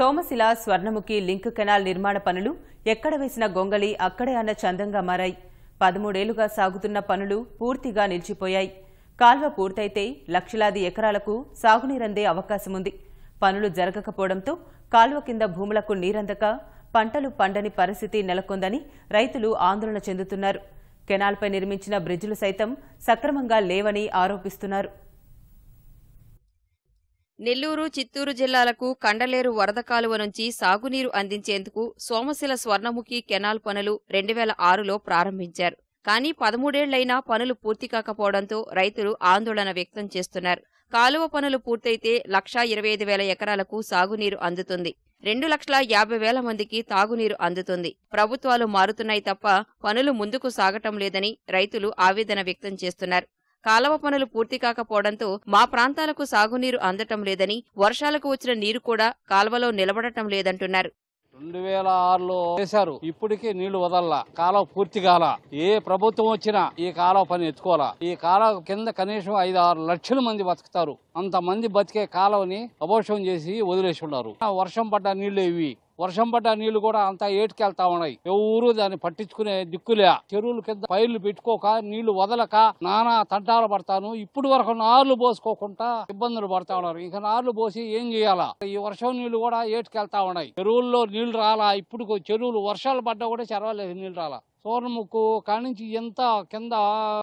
Somasila Swarnamukhi link canal నిర్మాణ పనులు ఎక్కడ వేసిన గొంగళి అక్కడే అన్న చందంగా మారాయి పదమూడేళ్లుగా సాగుతున్న పనులు పూర్తిగా నిలిచిపోయాయి కాల్వ పూర్తయితే లక్షలాది ఎకరాలకు సాగునీరందే అవకాశముంది పనులు జరగకపోవడంతో కాల్వ కింద భూములకు నీరందక పంటలు పండని పరిస్థితి నెలకొందని రైతులు ఆందోళన చెందుతున్నారు కెనాల్పై నిర్మించిన బ్రిడ్జిలు సైతం సక్రమంగా లేవని ఆరోపిస్తున్నారు నెల్లూరు చిత్తూరు జిల్లాలకు కండలేరు వరద కాలువ నుంచి సాగునీరు అందించేందుకు సోమశిల స్వర్ణముఖి కెనాల్ పనులు రెండు వేల ఆరులో ప్రారంభించారు కానీ పదమూడేళ్లైనా పనులు పూర్తి కాకపోవడంతో రైతులు ఆందోళన వ్యక్తం చేస్తున్నారు కాలువ పనులు పూర్తయితే లక్షా ఇరవై ఐదు వేల ఎకరాలకు సాగునీరు అందుతుంది రెండు లక్షల యాభై వేల మందికి తాగునీరు అందుతుంది ప్రభుత్వాలు మారుతున్నాయి తప్ప పనులు ముందుకు సాగటం లేదని రైతులు ఆవేదన వ్యక్తం చేస్తున్నారు కాలవ పనులు పూర్తి కాకపోవడంతో మా ప్రాంతాలకు సాగునీరు అందటం లేదని వర్షాలకు వచ్చిన నీరు కూడా కాలువలో నిలబడటం లేదంటున్నారు రెండు వేల ఆరులో చేశారు ఇప్పటికీ నీళ్లు వదల్లా కాలం పూర్తి కాల ఏ ప్రభుత్వం వచ్చినా ఈ కాలం పని ఎత్తుకోవాలా ఈ కాలం కింద కనీసం ఐదు ఆరు లక్షల మంది బతుకుతారు అంతమంది బతికే కాలువని అభోషం చేసి వదిలేసి ఉన్నారు వర్షం పడ్డ నీళ్లు ఇవి వర్షం పడ్డ నీళ్లు కూడా అంతా ఏటుకెళ్తా ఉన్నాయి ఎవరు దాన్ని పట్టించుకునే దిక్కులే చెరువులు కింద పైర్లు పెట్టుకోక నీళ్లు వదలక నానా తంటాలు పడతాను ఇప్పుడు వరకు నార్లు పోసుకోకుండా ఇబ్బందులు పడతా ఉన్నారు ఇక నార్లు పోసి ఏం చేయాలా ఈ వర్షం నీళ్లు కూడా ఏటుకెళ్తా ఉన్నాయి చెరువుల్లో నీళ్లు రాలా ఇప్పుడు చెరువులు వర్షాలు పడ్డా కూడా చర్వాలేదు నీళ్లు రాలా సూర్ణముక్కు కానించి ఎంత కింద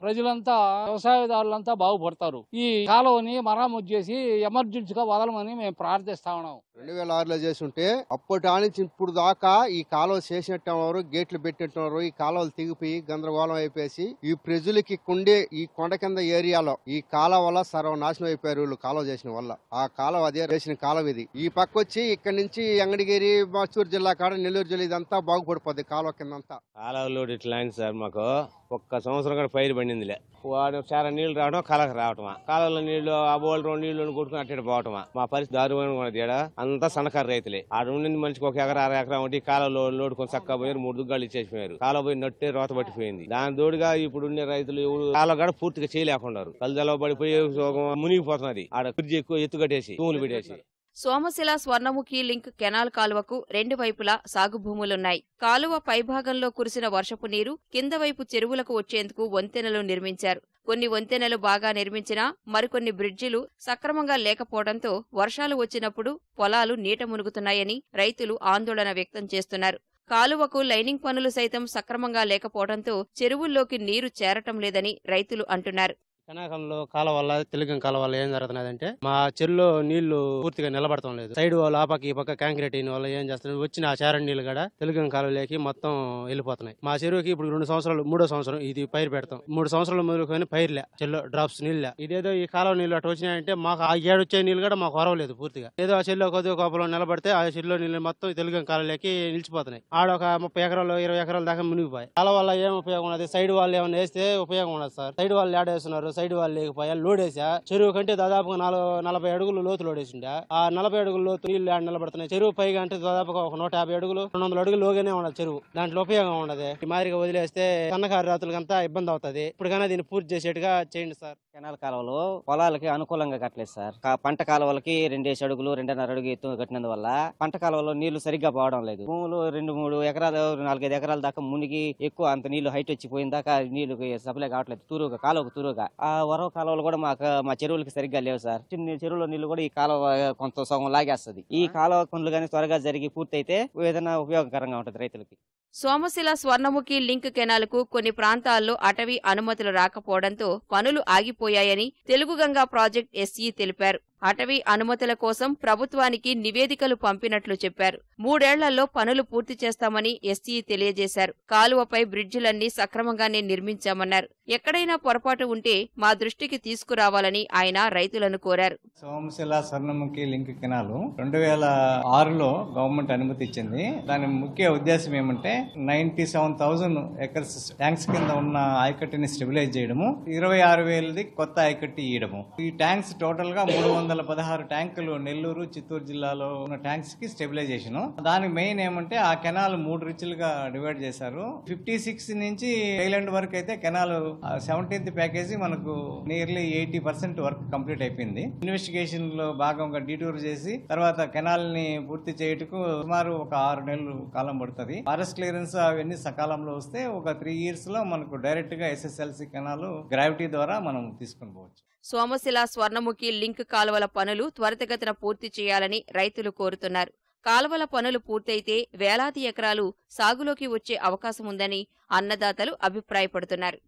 ప్రజలంతా వ్యవసాయదారులంతా బాగుపడతారు ఈ కాలువని మరామతి చేసి ఎమర్జెన్సీగా వదలమని మేము ప్రార్థిస్తా ఉన్నాం రెండు వేల ఆరులో చేసి ఉంటే అప్పటి ఆనించి ఇప్పుడు దాకా ఈ కాలువ చేసినట్టున్నారు గేట్లు పెట్టినట్టున్నారు ఈ కాలువలు తెగిపోయి గందరగోళం అయిపోయి ఈ ప్రజలకి కుండే ఈ కొండ కింద ఏరియాలో ఈ కాలువ వల్ల సర్వనాశనం అయిపోయారు వీళ్ళు కాలువ చేసిన వల్ల ఆ కాలువ అదే చేసిన కాలువ ఇది ఈ పక్క వచ్చి ఇక్కడ నుంచి అంగడిగిరి మసూరు జిల్లా కాడ నెల్లూరు జిల్లా ఇదంతా బాగుపడిపోద్ది కాలువ కిందంతా కాలువలో ఇట్లా సార్ మాకు ఒక్క సంవత్సరం కూడా పైరు పండిందిలే వాడు చాలా నీళ్లు రావడం కాలకు రావటమా కాలంలో నీళ్లు ఆ బోల్డ్ నీళ్లు కొట్టుకుని అట్టడి పోవటమా మా పరిస్థితి దారుణంగా కూడా అంతా సన్నకారు రైతులే ఆడ ఉండి మనిషికి ఒక ఎకరా అర ఎకరా ఉంటే కాలంలో లోడుకొని చక్కగా పోయారు మూడు దుగ్గాలు ఇచ్చేసిపోయారు కాలం పోయి నట్టే రోత పట్టిపోయింది దాని తోడుగా ఇప్పుడు ఉండే రైతులు కాలం కూడా పూర్తిగా చేయలేకున్నారు కలిదల పడిపోయి మునిగిపోతున్నది ఆడ కుర్జీ ఎక్కువ ఎత్తు కట్టేసి తూములు పెట్టేసి సోమశిల స్వర్ణముఖి లింక్ కెనాల్ కాలువకు రెండు వైపులా సాగు భూములున్నాయి కాలువ పైభాగంలో కురిసిన వర్షపు నీరు కింద వైపు చెరువులకు వచ్చేందుకు వంతెనలు నిర్మించారు కొన్ని వంతెనలు బాగా నిర్మించినా మరికొన్ని బ్రిడ్జిలు సక్రమంగా లేకపోవడంతో వర్షాలు వచ్చినప్పుడు పొలాలు నీట మునుగుతున్నాయని రైతులు ఆందోళన వ్యక్తం చేస్తున్నారు కాలువకు లైనింగ్ పనులు సైతం సక్రమంగా లేకపోవడంతో చెరువుల్లోకి నీరు చేరటం లేదని రైతులు అంటున్నారు కనాకంలో కాలవల్ల తెలుగు కాలవల్ల ఏం జరుగుతున్నది అంటే మా చెరువులో నీళ్లు పూర్తిగా నిలబడటం లేదు సైడ్ వాళ్ళు ఆ పక్క ఈ పక్క కాంక్రీట్ అయిన వల్ల ఏం చేస్తున్నారు వచ్చిన ఆ చేరని నీళ్ళు కూడా తెలుగు కాలువలోకి మొత్తం వెళ్ళిపోతున్నాయి మా చెరువుకి ఇప్పుడు రెండు సంవత్సరాలు మూడో సంవత్సరం ఇది పైరు పెడతాం మూడు సంవత్సరాలు మొదలుకొని పైరులే చెల్లు డ్రాప్స్ నీళ్ళ ఇదేదో ఈ కాలువ నీళ్ళు అటు వచ్చినాయంటే మాకు ఆ ఏడు వచ్చే నీళ్ళు కూడా మాకు కొరవలేదు పూర్తిగా ఏదో ఆ చెల్లో కొద్దిగా కోపంలో నిలబడితే ఆ చెల్లో నీళ్ళు మొత్తం తెలుగు కాలువలోకి నిలిచిపోతున్నాయి ఆడ ఒక ముప్పై ఎకరాలు ఇరవై ఎకరాల దాకా మునిగిపోయాయి కాల వల్ల ఏం ఉపయోగం ఉన్నది సైడ్ వాళ్ళు ఏమైనా వేస్తే ఉపయోగం ఉన్నది సార్ సైడ్ వాళ్ళు ఆడేస్తున్నారు సైడ్ వాళ్ళు లేకపోయా లోడేసా చెరువు కంటే దాదాపుగా నాలుగు నలభై అడుగులు లోతు లోడేసిండా ఆ నలభై అడుగులు లోతు నీళ్ళు ఆడ నిలబడుతున్నాయి చెరువు పైగా అంటే దాదాపుగా ఒక నూట యాభై అడుగులు రెండు వందల అడుగులు లోగానే ఉండాలి చెరువు దాంట్లో ఉపయోగం ఉండదు ఈ మాదిరిగా వదిలేస్తే సన్నకారు రాత్రులకంతా ఇబ్బంది అవుతుంది ఇప్పుడు కానీ దీన్ని పూర్తి చేసేట్టుగా చేయండి సార్ కెనాల్ కాలువలు పొలాలకి అనుకూలంగా కట్టలేదు సార్ పంట కాలువలకి రెండేసి అడుగులు రెండున్నర అడుగు ఎత్తు కట్టినందువల్ల పంట కాలువలో నీళ్లు సరిగ్గా పోవడం లేదు భూములు రెండు మూడు ఎకరాలు నాలుగైదు ఎకరాల దాకా మునిగి ఎక్కువ అంత నీళ్లు హైట్ వచ్చిపోయిన దాకా నీళ్లు సప్లై కావట్లేదు తూరుగా కాలువకు తూరుగా ఆ వరవ కాలువలు కూడా మాకు మా చెరువులకి సరిగ్గా లేవు సార్ చిన్న చెరువులో నీళ్లు కూడా ఈ కాలువ కొంత సగం లాగేస్తుంది ఈ కాలువ పనులు కానీ త్వరగా జరిగి పూర్తయితే ఏదైనా ఉపయోగకరంగా ఉంటుంది రైతులకి సోమశిల స్వర్ణముఖి లింక్ కెనాల్కు కొన్ని ప్రాంతాల్లో అటవీ అనుమతులు రాకపోవడంతో పనులు ఆగిపోయాయని తెలుగుగంగా ప్రాజెక్ట్ ఎస్ఈ తెలిపారు అటవీ అనుమతుల కోసం ప్రభుత్వానికి నివేదికలు పంపినట్లు చెప్పారు మూడేళ్లలో పనులు పూర్తి చేస్తామని ఎస్సీ తెలియజేశారు కాలువపై బ్రిడ్జిలన్నీ సక్రమంగానే నిర్మించామన్నారు ఎక్కడైనా పొరపాటు ఉంటే మా దృష్టికి తీసుకురావాలని ఆయన రైతులను కోరారు సోమశిల స్వర్ణముఖి లింక్ కెనాల్ రెండు వేల ఆరులో గవర్నమెంట్ అనుమతి ఇచ్చింది దాని ముఖ్య ఉద్దేశం ఏమంటే ninety seven thousand acres tanks కింద ఉన్న ఆయకట్టుని స్టెబిలైజ్ చేయడము ఇరవై ఆరు వేలది కొత్త ఆయకట్టి ఇయ్యడము ఈ ట్యాంక్స్ టోటల్ గా మూడు వందల పదహారు ట్యాంకులు నెల్లూరు చిత్తూరు జిల్లాలో ఉన్న ట్యాంక్స్ కి స్టెబిలైజేషన్ దానికి మెయిన్ ఏమంటే ఆ కెనాల్ మూడు రిచ్లుగా డివైడ్ చేశారు ఫిఫ్టీ సిక్స్ నుంచి ఐలాండ్ వరకు అయితే కెనాల్ సెవెంటీన్త్ ప్యాకేజీ మనకు nearly eighty percent work complete అయిపోయింది ఇన్వెస్టిగేషన్ లో భాగంగా డిటూర్ చేసి తర్వాత కెనాల్ ని పూర్తి చేయటకు సుమారు ఒక ఆరు నెలలు కాలం పడుతుంది ఫారెస్ట్ క్లియరెన్స్ అవన్నీ సకాలంలో వస్తే ఒక త్రీ ఇయర్స్ లో మనకు డైరెక్ట్ గా ఎస్ఎస్ఎల్సి కెనాల్ గ్రావిటీ ద్వారా మనం తీసుకుని పోవచ్చు సోమశిల స్వర్ణముఖి లింక్ కాలువల పనులు త్వరితగతిన పూర్తి చేయాలని రైతులు కోరుతున్నారు కాలువల పనులు పూర్తయితే వేలాది ఎకరాలు సాగులోకి వచ్చే అవకాశముందని అన్నదాతలు అభిప్రాయపడుతున్నారు